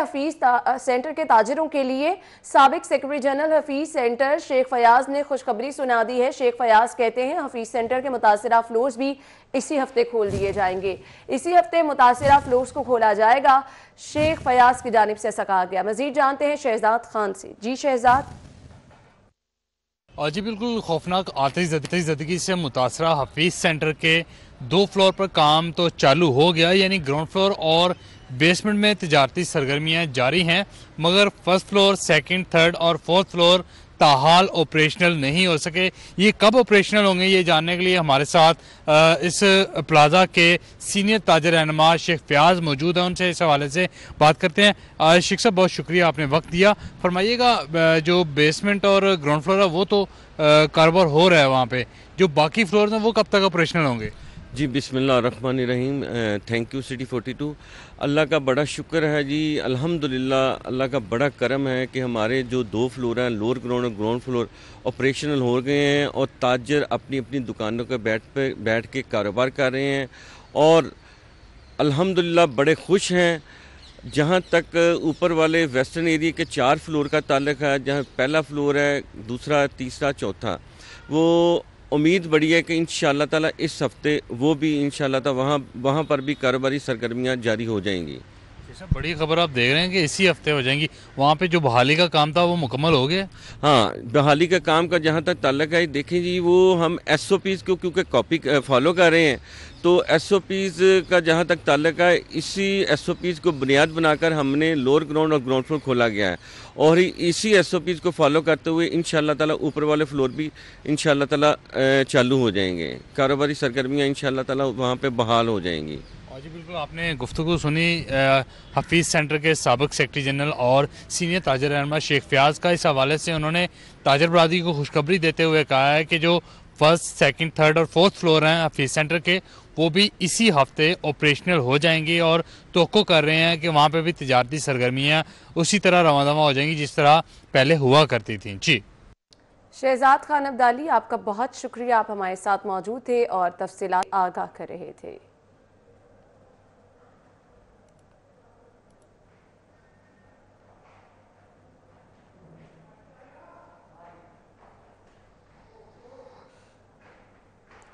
Hafeez centre के ताजरों के लिए सबक secretary general Hafeez centre Sheikh Fayyaz ने खुशखबरी सुना दी है शेख फयाज कहते हैं हफीज सेंटर के मुतासर फ्लोर्स भी इसी हफ्ते खोल दिए जाएंगे इसी हफ्ते मुतासर फ्लोर्स को खोला जाएगा शेख फयाज की जानब से ऐसा कहा गया मजीद जानते हैं शहजाद खान से जी शहजाद जी बिल्कुल खौफनाक आतिश जदगी से मुतासर हफीज सेंटर के दो फ्लोर पर काम तो चालू हो गया यानी ग्राउंड फ्लोर और बेसमेंट में तजारती सरगर्मियाँ जारी हैं मगर फर्स्ट फ्लोर सेकेंड थर्ड और फोर्थ फ्लोर ताहाल ऑपरेशनल नहीं हो सके ये कब ऑपरेशनल होंगे ये जानने के लिए हमारे साथ इस प्लाजा के सीनियर ताजर रहनमा शेख फयाज मौजूद हैं उनसे इस हवाले से बात करते हैं शेख साहब बहुत शुक्रिया आपने वक्त दिया फरमाइएगा जो बेसमेंट और ग्राउंड फ्लोर है वो तो कारोबार हो रहा है वहाँ पर जो बाकी फ्लोर हैं वो कब तक ऑपरेशनल होंगे जी बिसमिल्ल रहीम थैंक यू सिटी टू अल्लाह का बड़ा शुक्र है जी अल्हम्दुलिल्लाह अल्लाह का बड़ा करम है कि हमारे जो दो फ्लोर हैं लोअर ग्राउंड और ग्राउंड फ्लोर ऑपरेशनल हो गए हैं और ताजर अपनी अपनी दुकानों के बैठ पे बैठ के कारोबार कर रहे हैं और अल्हम्दुलिल्लाह बड़े खुश हैं जहाँ तक ऊपर वाले वेस्टर्न एरिए के चार फ्लोर का ताल्लक है जहाँ पहला फ्लोर है दूसरा तीसरा चौथा वो उम्मीद बड़ी है कि इन ताला इस हफ़्ते वो भी इन शाह वहाँ वहाँ पर भी कारोबारी सरगर्मियाँ जारी हो जाएंगी बड़ी खबर आप देख रहे हैं कि इसी हफ्ते हो जाएंगी वहाँ पे जो बहाली का काम था वो मुकम्मल हो गया हाँ बहाली का काम का जहाँ तक ताल्लक है देखें जी वो हम एस ओ पीज़ को क्योंकि कॉपी फॉलो कर रहे हैं तो एस ओ पीज़ का जहाँ तक ताल्लक है इसी एस ओ पीज़ को बुनियाद बनाकर हमने लोअर ग्राउंड और ग्राउंड फ्लोर खोला गया है और इसी एस ओ पीज़ को फॉलो करते हुए इन ताला ऊपर वाले फ्लोर भी इन ताला चालू हो जाएंगे कारोबारी सरगर्मियाँ इन ताला वहाँ पर बहाल हो जाएंगी जी बिल्कुल आपने गुफ्तु सुनी हफीज़ सेंटर के सबक सेक्रटरी जनरल और सीनियर ताजर रहनमा शेख फयाज का इस हवाले से उन्होंने ताजर बरदरी को खुशखबरी देते हुए कहा है कि जो फर्स्ट सेकंड, थर्ड और फोर्थ फ्लोर हैं हफीज़ सेंटर के वो भी इसी हफ्ते ऑपरेशनल हो जाएंगी और तो कर रहे हैं कि वहाँ पर भी तजारती सरगर्मियाँ उसी तरह रवा दवा हो जाएंगी जिस तरह पहले हुआ करती थी जी शहजाद खान अब्दाली आपका बहुत शुक्रिया आप हमारे साथ मौजूद थे और तफसीत आगाह कर रहे थे